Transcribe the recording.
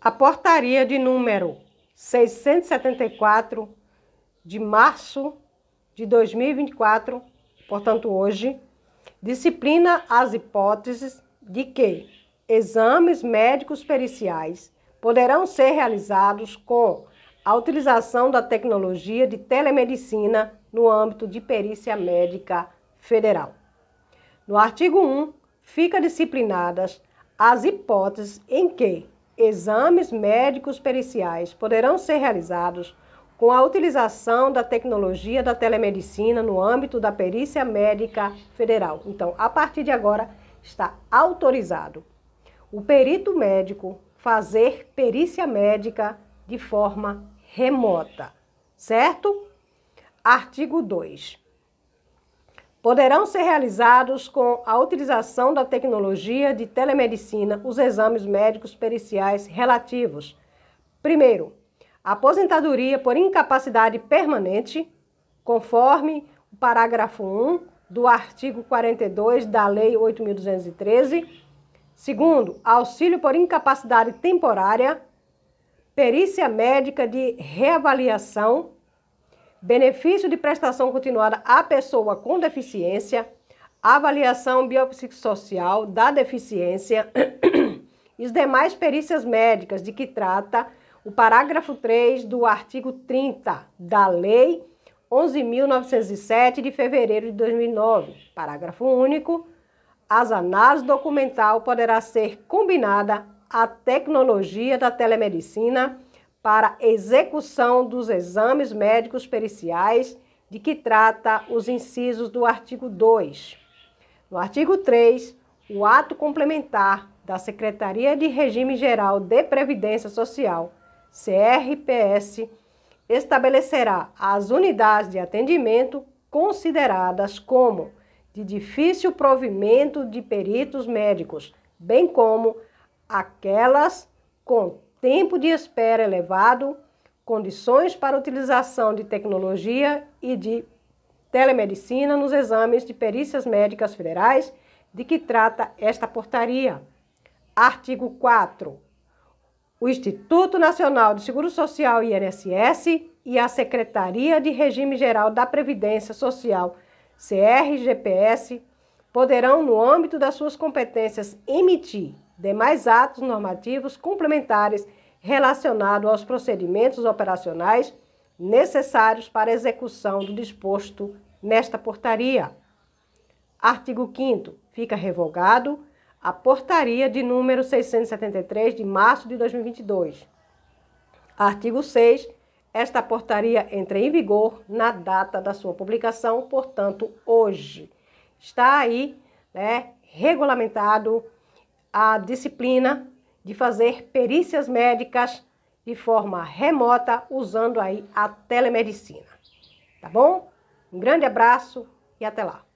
A portaria de número 674 de março de 2024, portanto hoje, disciplina as hipóteses de que exames médicos periciais poderão ser realizados com a utilização da tecnologia de telemedicina no âmbito de perícia médica federal. No artigo 1, fica disciplinadas as hipóteses em que exames médicos periciais poderão ser realizados com a utilização da tecnologia da telemedicina no âmbito da perícia médica federal. Então, a partir de agora, está autorizado o perito médico fazer perícia médica de forma remota, certo? Artigo 2. Poderão ser realizados com a utilização da tecnologia de telemedicina os exames médicos periciais relativos. Primeiro, aposentadoria por incapacidade permanente, conforme o parágrafo 1 do artigo 42 da Lei 8213. Segundo, auxílio por incapacidade temporária, perícia médica de reavaliação benefício de prestação continuada à pessoa com deficiência, avaliação biopsicossocial da deficiência e as demais perícias médicas de que trata o parágrafo 3 do artigo 30 da Lei 11.907 de fevereiro de 2009, parágrafo único, as análises documental poderá ser combinada à tecnologia da telemedicina para execução dos exames médicos periciais de que trata os incisos do artigo 2. No artigo 3, o ato complementar da Secretaria de Regime Geral de Previdência Social, CRPS, estabelecerá as unidades de atendimento consideradas como de difícil provimento de peritos médicos, bem como aquelas com tempo de espera elevado, condições para utilização de tecnologia e de telemedicina nos exames de perícias médicas federais de que trata esta portaria. Artigo 4. O Instituto Nacional de Seguro Social INSS e a Secretaria de Regime Geral da Previdência Social, CRGPS, poderão, no âmbito das suas competências, emitir demais atos normativos complementares relacionados aos procedimentos operacionais necessários para a execução do disposto nesta portaria. Artigo 5 Fica revogado a portaria de número 673 de março de 2022. Artigo 6 Esta portaria entra em vigor na data da sua publicação, portanto, hoje. Está aí, né, regulamentado a disciplina de fazer perícias médicas de forma remota usando aí a telemedicina. Tá bom? Um grande abraço e até lá.